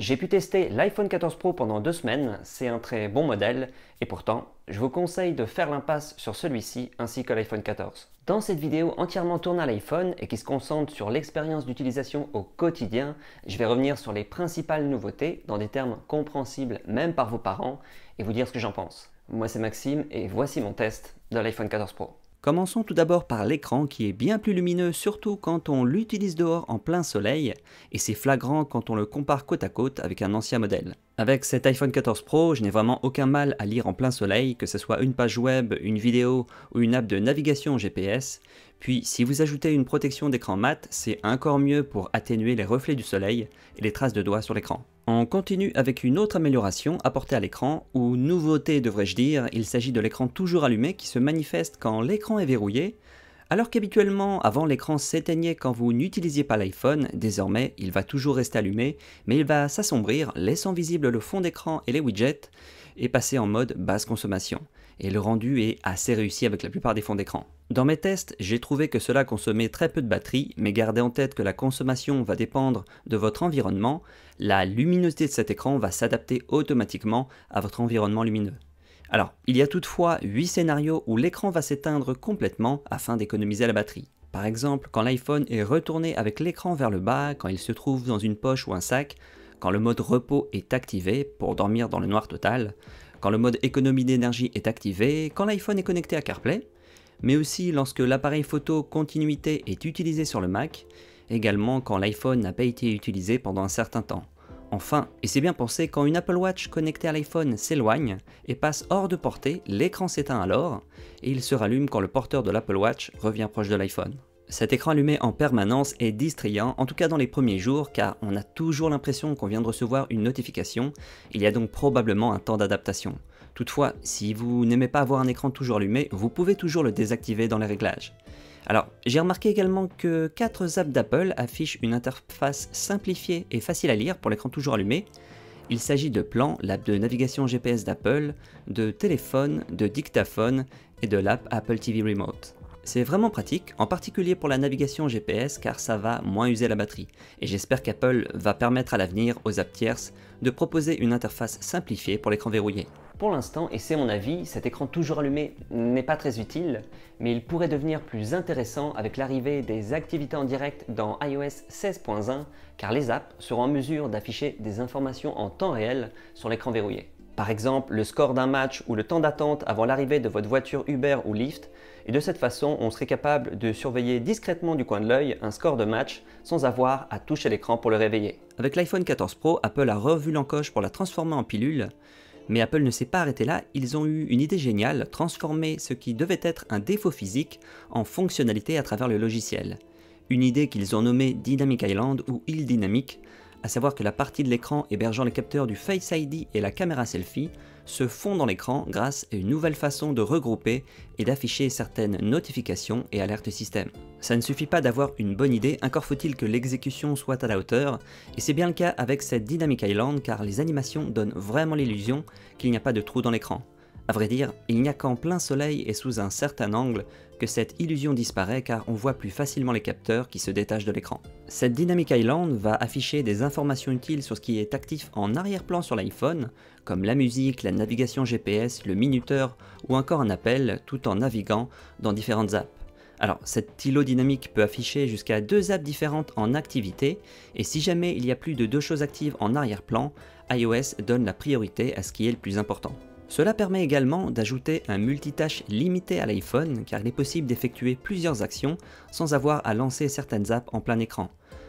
J'ai pu tester l'iPhone 14 Pro pendant deux semaines, c'est un très bon modèle, et pourtant, je vous conseille de faire l'impasse sur celui-ci ainsi que l'iPhone 14. Dans cette vidéo entièrement tournée à l'iPhone et qui se concentre sur l'expérience d'utilisation au quotidien, je vais revenir sur les principales nouveautés dans des termes compréhensibles même par vos parents et vous dire ce que j'en pense. Moi c'est Maxime et voici mon test de l'iPhone 14 Pro. Commençons tout d'abord par l'écran qui est bien plus lumineux surtout quand on l'utilise dehors en plein soleil et c'est flagrant quand on le compare côte à côte avec un ancien modèle. Avec cet iPhone 14 Pro, je n'ai vraiment aucun mal à lire en plein soleil, que ce soit une page web, une vidéo ou une app de navigation GPS. Puis si vous ajoutez une protection d'écran mat, c'est encore mieux pour atténuer les reflets du soleil et les traces de doigts sur l'écran. On continue avec une autre amélioration apportée à l'écran, ou nouveauté devrais-je dire, il s'agit de l'écran toujours allumé qui se manifeste quand l'écran est verrouillé. Alors qu'habituellement, avant l'écran s'éteignait quand vous n'utilisiez pas l'iPhone, désormais il va toujours rester allumé, mais il va s'assombrir, laissant visible le fond d'écran et les widgets, et passer en mode basse consommation et le rendu est assez réussi avec la plupart des fonds d'écran. Dans mes tests, j'ai trouvé que cela consommait très peu de batterie, mais gardez en tête que la consommation va dépendre de votre environnement, la luminosité de cet écran va s'adapter automatiquement à votre environnement lumineux. Alors, il y a toutefois 8 scénarios où l'écran va s'éteindre complètement afin d'économiser la batterie. Par exemple, quand l'iPhone est retourné avec l'écran vers le bas, quand il se trouve dans une poche ou un sac, quand le mode repos est activé pour dormir dans le noir total, quand le mode économie d'énergie est activé, quand l'iPhone est connecté à CarPlay, mais aussi lorsque l'appareil photo continuité est utilisé sur le Mac, également quand l'iPhone n'a pas été utilisé pendant un certain temps. Enfin, et c'est bien pensé, quand une Apple Watch connectée à l'iPhone s'éloigne et passe hors de portée, l'écran s'éteint alors, et il se rallume quand le porteur de l'Apple Watch revient proche de l'iPhone. Cet écran allumé en permanence est distrayant, en tout cas dans les premiers jours, car on a toujours l'impression qu'on vient de recevoir une notification, il y a donc probablement un temps d'adaptation. Toutefois, si vous n'aimez pas avoir un écran toujours allumé, vous pouvez toujours le désactiver dans les réglages. Alors, j'ai remarqué également que 4 apps d'Apple affichent une interface simplifiée et facile à lire pour l'écran toujours allumé. Il s'agit de Plan, l'app de navigation GPS d'Apple, de Téléphone, de Dictaphone et de l'app Apple TV Remote. C'est vraiment pratique, en particulier pour la navigation GPS car ça va moins user la batterie, et j'espère qu'Apple va permettre à l'avenir aux apps tierces de proposer une interface simplifiée pour l'écran verrouillé. Pour l'instant, et c'est mon avis, cet écran toujours allumé n'est pas très utile, mais il pourrait devenir plus intéressant avec l'arrivée des activités en direct dans iOS 16.1, car les apps seront en mesure d'afficher des informations en temps réel sur l'écran verrouillé. Par exemple, le score d'un match ou le temps d'attente avant l'arrivée de votre voiture Uber ou Lyft et de cette façon, on serait capable de surveiller discrètement du coin de l'œil un score de match sans avoir à toucher l'écran pour le réveiller. Avec l'iPhone 14 Pro, Apple a revu l'encoche pour la transformer en pilule, mais Apple ne s'est pas arrêté là, ils ont eu une idée géniale, transformer ce qui devait être un défaut physique en fonctionnalité à travers le logiciel. Une idée qu'ils ont nommée Dynamic Island ou Île Dynamique, à savoir que la partie de l'écran hébergeant les capteurs du Face ID et la caméra selfie se font dans l'écran grâce à une nouvelle façon de regrouper et d'afficher certaines notifications et alertes système. Ça ne suffit pas d'avoir une bonne idée, encore faut-il que l'exécution soit à la hauteur, et c'est bien le cas avec cette Dynamic Island car les animations donnent vraiment l'illusion qu'il n'y a pas de trou dans l'écran. À vrai dire, il n'y a qu'en plein soleil et sous un certain angle que cette illusion disparaît car on voit plus facilement les capteurs qui se détachent de l'écran. Cette Dynamic Island va afficher des informations utiles sur ce qui est actif en arrière-plan sur l'iPhone, comme la musique, la navigation GPS, le minuteur ou encore un appel tout en naviguant dans différentes apps. Alors, cette îlot dynamique peut afficher jusqu'à deux apps différentes en activité, et si jamais il y a plus de deux choses actives en arrière-plan, iOS donne la priorité à ce qui est le plus important. Cela permet également d'ajouter un multitâche limité à l'iPhone, car il est possible d'effectuer plusieurs actions sans avoir à lancer certaines apps en plein écran.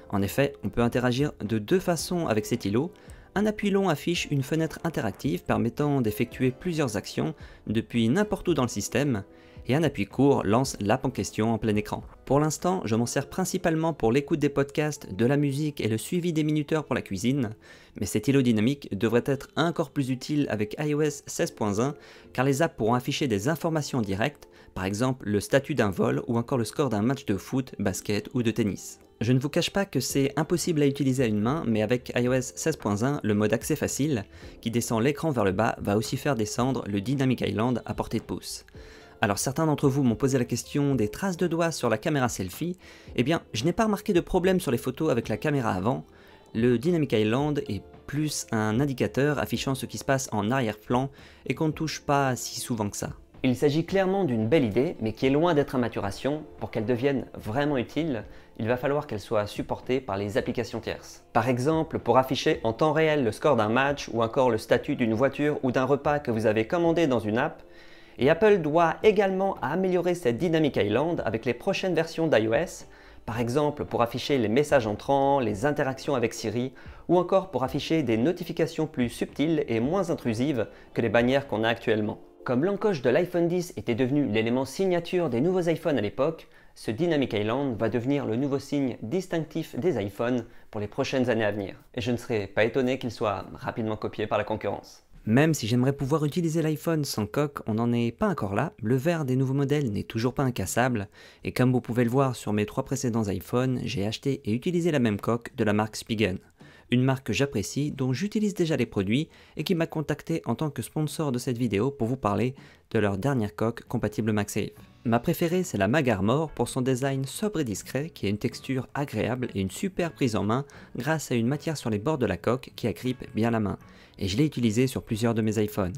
En effet, on peut interagir de deux façons avec cet îlot, un appui long affiche une fenêtre interactive permettant d'effectuer plusieurs actions depuis n'importe où dans le système, et un appui court lance l'app en question en plein écran. Pour l'instant, je m'en sers principalement pour l'écoute des podcasts, de la musique et le suivi des minuteurs pour la cuisine, mais cet îlot dynamique devrait être encore plus utile avec iOS 16.1 car les apps pourront afficher des informations directes par exemple le statut d'un vol ou encore le score d'un match de foot, basket ou de tennis. Je ne vous cache pas que c'est impossible à utiliser à une main, mais avec iOS 16.1, le mode accès facile, qui descend l'écran vers le bas, va aussi faire descendre le Dynamic Island à portée de pouce. Alors certains d'entre vous m'ont posé la question des traces de doigts sur la caméra selfie, eh bien je n'ai pas remarqué de problème sur les photos avec la caméra avant, le Dynamic Island est plus un indicateur affichant ce qui se passe en arrière-plan et qu'on ne touche pas si souvent que ça. Il s'agit clairement d'une belle idée, mais qui est loin d'être à maturation. Pour qu'elle devienne vraiment utile, il va falloir qu'elle soit supportée par les applications tierces. Par exemple, pour afficher en temps réel le score d'un match ou encore le statut d'une voiture ou d'un repas que vous avez commandé dans une app. Et Apple doit également améliorer cette dynamique Island avec les prochaines versions d'iOS, par exemple pour afficher les messages entrants, les interactions avec Siri, ou encore pour afficher des notifications plus subtiles et moins intrusives que les bannières qu'on a actuellement. Comme l'encoche de l'iPhone 10 était devenu l'élément signature des nouveaux iPhones à l'époque, ce Dynamic Island va devenir le nouveau signe distinctif des iPhones pour les prochaines années à venir. Et je ne serais pas étonné qu'il soit rapidement copié par la concurrence. Même si j'aimerais pouvoir utiliser l'iPhone sans coque, on n'en est pas encore là, le verre des nouveaux modèles n'est toujours pas incassable, et comme vous pouvez le voir sur mes trois précédents iPhones, j'ai acheté et utilisé la même coque de la marque Spigen une marque que j'apprécie, dont j'utilise déjà les produits et qui m'a contacté en tant que sponsor de cette vidéo pour vous parler de leur dernière coque compatible MagSafe. Ma préférée c'est la Mag pour son design sobre et discret qui a une texture agréable et une super prise en main grâce à une matière sur les bords de la coque qui agrippe bien la main et je l'ai utilisée sur plusieurs de mes iPhones.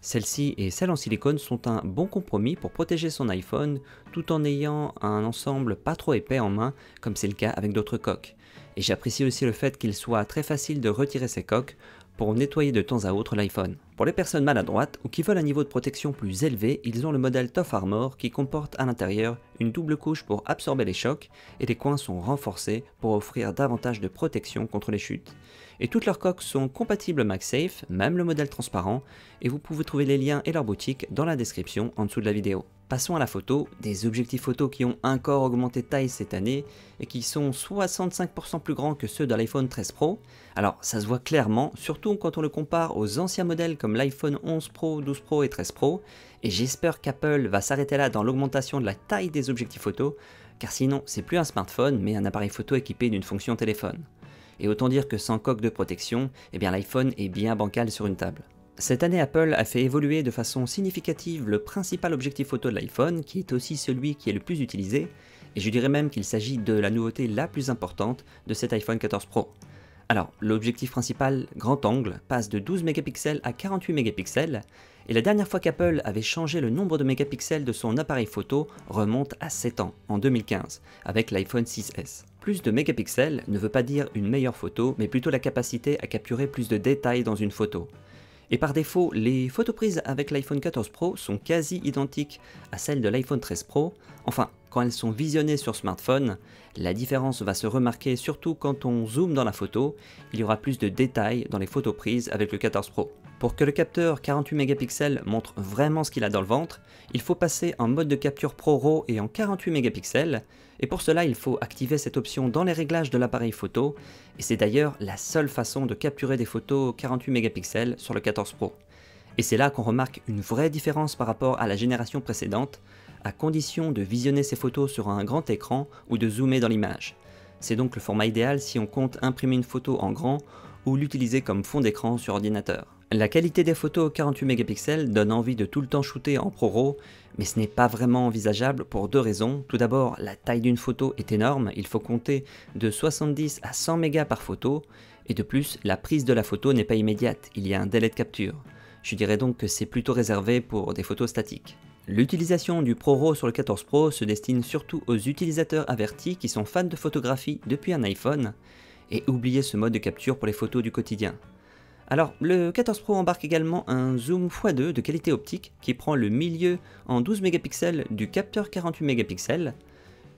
Celle-ci et celle en silicone sont un bon compromis pour protéger son iPhone tout en ayant un ensemble pas trop épais en main comme c'est le cas avec d'autres coques et j'apprécie aussi le fait qu'il soit très facile de retirer ses coques pour nettoyer de temps à autre l'iPhone. Pour les personnes maladroites ou qui veulent un niveau de protection plus élevé, ils ont le modèle Tough Armor qui comporte à l'intérieur une double couche pour absorber les chocs et les coins sont renforcés pour offrir davantage de protection contre les chutes. Et toutes leurs coques sont compatibles MagSafe, même le modèle transparent, et vous pouvez trouver les liens et leur boutique dans la description en dessous de la vidéo. Passons à la photo, des objectifs photo qui ont encore augmenté de taille cette année et qui sont 65% plus grands que ceux de l'iPhone 13 Pro. Alors ça se voit clairement, surtout quand on le compare aux anciens modèles comme l'iPhone 11 Pro, 12 Pro et 13 Pro, et j'espère qu'Apple va s'arrêter là dans l'augmentation de la taille des objectifs photo, car sinon c'est plus un smartphone mais un appareil photo équipé d'une fonction téléphone. Et autant dire que sans coque de protection, eh l'iPhone est bien bancal sur une table. Cette année, Apple a fait évoluer de façon significative le principal objectif photo de l'iPhone, qui est aussi celui qui est le plus utilisé, et je dirais même qu'il s'agit de la nouveauté la plus importante de cet iPhone 14 Pro. Alors, l'objectif principal, grand angle, passe de 12 mégapixels à 48 mégapixels, et la dernière fois qu'Apple avait changé le nombre de mégapixels de son appareil photo remonte à 7 ans, en 2015, avec l'iPhone 6S. Plus de mégapixels ne veut pas dire une meilleure photo, mais plutôt la capacité à capturer plus de détails dans une photo. Et par défaut, les photos prises avec l'iPhone 14 Pro sont quasi identiques à celles de l'iPhone 13 Pro. Enfin, quand elles sont visionnées sur smartphone, la différence va se remarquer surtout quand on zoome dans la photo, il y aura plus de détails dans les photos prises avec le 14 Pro. Pour que le capteur 48 mégapixels montre vraiment ce qu'il a dans le ventre, il faut passer en mode de capture Pro RAW et en 48 mégapixels, et pour cela il faut activer cette option dans les réglages de l'appareil photo, et c'est d'ailleurs la seule façon de capturer des photos 48 mégapixels sur le 14 Pro. Et c'est là qu'on remarque une vraie différence par rapport à la génération précédente, à condition de visionner ces photos sur un grand écran ou de zoomer dans l'image. C'est donc le format idéal si on compte imprimer une photo en grand ou l'utiliser comme fond d'écran sur ordinateur. La qualité des photos 48 mégapixels donne envie de tout le temps shooter en proRO mais ce n'est pas vraiment envisageable pour deux raisons. Tout d'abord, la taille d'une photo est énorme, il faut compter de 70 à 100 mégas par photo, et de plus, la prise de la photo n'est pas immédiate, il y a un délai de capture. Je dirais donc que c'est plutôt réservé pour des photos statiques. L'utilisation du ProRAW sur le 14 Pro se destine surtout aux utilisateurs avertis qui sont fans de photographie depuis un iPhone, et oubliez ce mode de capture pour les photos du quotidien. Alors, le 14 Pro embarque également un zoom x2 de qualité optique qui prend le milieu en 12 mégapixels du capteur 48 mégapixels.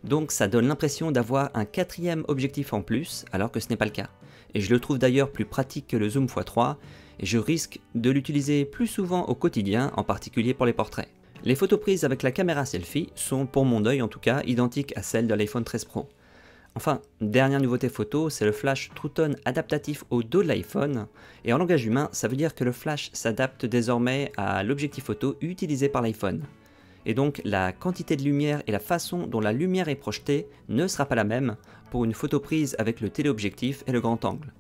Donc ça donne l'impression d'avoir un quatrième objectif en plus, alors que ce n'est pas le cas. Et je le trouve d'ailleurs plus pratique que le zoom x3, et je risque de l'utiliser plus souvent au quotidien, en particulier pour les portraits. Les photos prises avec la caméra selfie sont, pour mon œil en tout cas, identiques à celles de l'iPhone 13 Pro. Enfin, dernière nouveauté photo, c'est le flash Tone adaptatif au dos de l'iPhone. Et en langage humain, ça veut dire que le flash s'adapte désormais à l'objectif photo utilisé par l'iPhone. Et donc la quantité de lumière et la façon dont la lumière est projetée ne sera pas la même pour une photo prise avec le téléobjectif et le grand angle.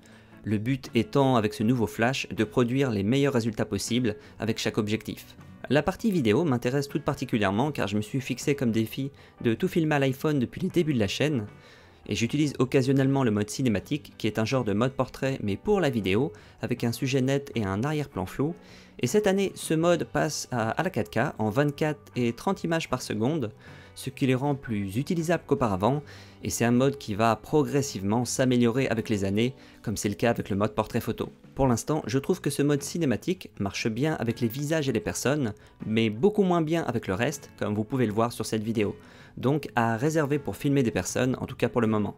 Le but étant avec ce nouveau flash de produire les meilleurs résultats possibles avec chaque objectif. La partie vidéo m'intéresse tout particulièrement car je me suis fixé comme défi de tout filmer à l'iPhone depuis les débuts de la chaîne et j'utilise occasionnellement le mode cinématique qui est un genre de mode portrait mais pour la vidéo avec un sujet net et un arrière-plan flou et cette année ce mode passe à, la 4K en 24 et 30 images par seconde ce qui les rend plus utilisables qu'auparavant et c'est un mode qui va progressivement s'améliorer avec les années comme c'est le cas avec le mode portrait photo. Pour l'instant, je trouve que ce mode cinématique marche bien avec les visages et les personnes, mais beaucoup moins bien avec le reste, comme vous pouvez le voir sur cette vidéo, donc à réserver pour filmer des personnes, en tout cas pour le moment.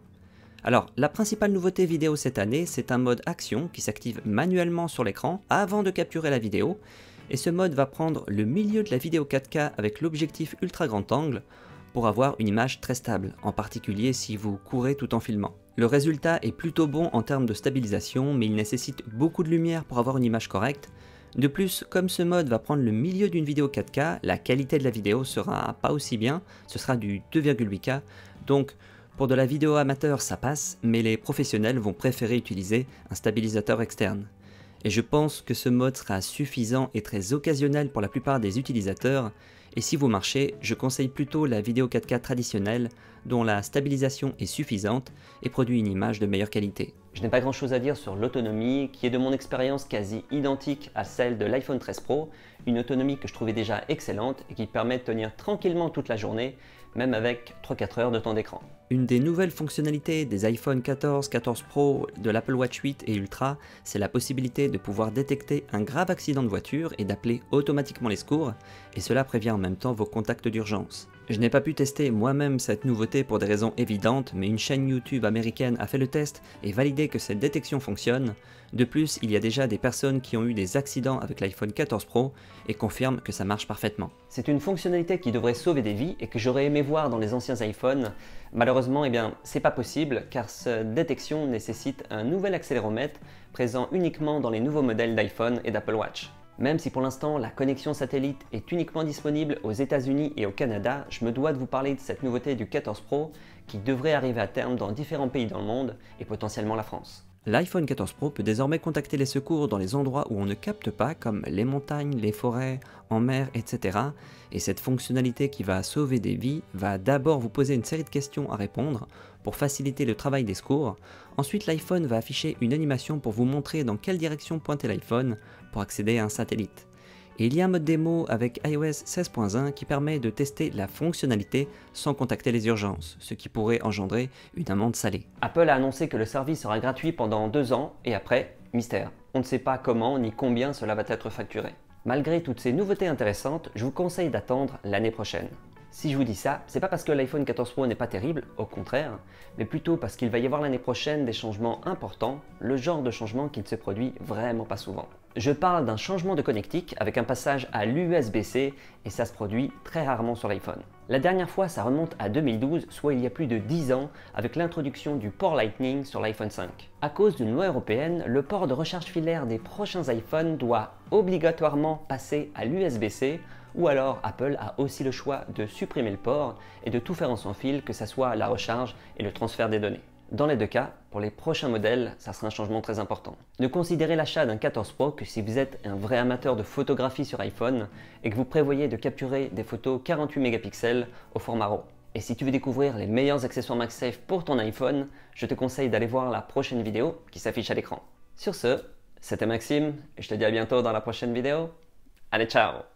Alors, la principale nouveauté vidéo cette année, c'est un mode action qui s'active manuellement sur l'écran avant de capturer la vidéo, et ce mode va prendre le milieu de la vidéo 4K avec l'objectif ultra grand angle pour avoir une image très stable, en particulier si vous courez tout en filmant. Le résultat est plutôt bon en termes de stabilisation, mais il nécessite beaucoup de lumière pour avoir une image correcte. De plus, comme ce mode va prendre le milieu d'une vidéo 4K, la qualité de la vidéo sera pas aussi bien, ce sera du 2,8K, donc pour de la vidéo amateur ça passe, mais les professionnels vont préférer utiliser un stabilisateur externe. Et je pense que ce mode sera suffisant et très occasionnel pour la plupart des utilisateurs, et si vous marchez, je conseille plutôt la vidéo 4K traditionnelle, dont la stabilisation est suffisante et produit une image de meilleure qualité. Je n'ai pas grand chose à dire sur l'autonomie, qui est de mon expérience quasi identique à celle de l'iPhone 13 Pro, une autonomie que je trouvais déjà excellente et qui permet de tenir tranquillement toute la journée, même avec 3-4 heures de temps d'écran. Une des nouvelles fonctionnalités des iPhone 14, 14 Pro, de l'Apple Watch 8 et Ultra, c'est la possibilité de pouvoir détecter un grave accident de voiture et d'appeler automatiquement les secours, et cela prévient en même temps vos contacts d'urgence. Je n'ai pas pu tester moi-même cette nouveauté pour des raisons évidentes, mais une chaîne YouTube américaine a fait le test et validé que cette détection fonctionne. De plus, il y a déjà des personnes qui ont eu des accidents avec l'iPhone 14 Pro et confirment que ça marche parfaitement. C'est une fonctionnalité qui devrait sauver des vies et que j'aurais aimé voir dans les anciens iPhones. Malheureusement, eh bien, c'est pas possible car cette détection nécessite un nouvel accéléromètre présent uniquement dans les nouveaux modèles d'iPhone et d'Apple Watch. Même si pour l'instant la connexion satellite est uniquement disponible aux États-Unis et au Canada, je me dois de vous parler de cette nouveauté du 14 Pro qui devrait arriver à terme dans différents pays dans le monde et potentiellement la France. L'iPhone 14 Pro peut désormais contacter les secours dans les endroits où on ne capte pas, comme les montagnes, les forêts, en mer, etc. Et cette fonctionnalité qui va sauver des vies va d'abord vous poser une série de questions à répondre pour faciliter le travail des secours. Ensuite, l'iPhone va afficher une animation pour vous montrer dans quelle direction pointer l'iPhone pour accéder à un satellite. Et il y a un mode démo avec iOS 16.1 qui permet de tester la fonctionnalité sans contacter les urgences, ce qui pourrait engendrer une amende salée. Apple a annoncé que le service sera gratuit pendant deux ans et après, mystère. On ne sait pas comment ni combien cela va être facturé. Malgré toutes ces nouveautés intéressantes, je vous conseille d'attendre l'année prochaine. Si je vous dis ça, c'est pas parce que l'iPhone 14 Pro n'est pas terrible, au contraire, mais plutôt parce qu'il va y avoir l'année prochaine des changements importants, le genre de changement qui ne se produit vraiment pas souvent. Je parle d'un changement de connectique avec un passage à l'USB-C et ça se produit très rarement sur l'iPhone. La dernière fois, ça remonte à 2012, soit il y a plus de 10 ans, avec l'introduction du port Lightning sur l'iPhone 5. À cause d'une loi européenne, le port de recharge filaire des prochains iPhones doit obligatoirement passer à l'USB-C ou alors Apple a aussi le choix de supprimer le port et de tout faire en son fil, que ce soit la recharge et le transfert des données. Dans les deux cas, pour les prochains modèles, ça sera un changement très important. Ne considérez l'achat d'un 14 Pro que si vous êtes un vrai amateur de photographie sur iPhone et que vous prévoyez de capturer des photos 48 mégapixels au format RAW. Et si tu veux découvrir les meilleurs accessoires MagSafe pour ton iPhone, je te conseille d'aller voir la prochaine vidéo qui s'affiche à l'écran. Sur ce, c'était Maxime et je te dis à bientôt dans la prochaine vidéo. Allez, ciao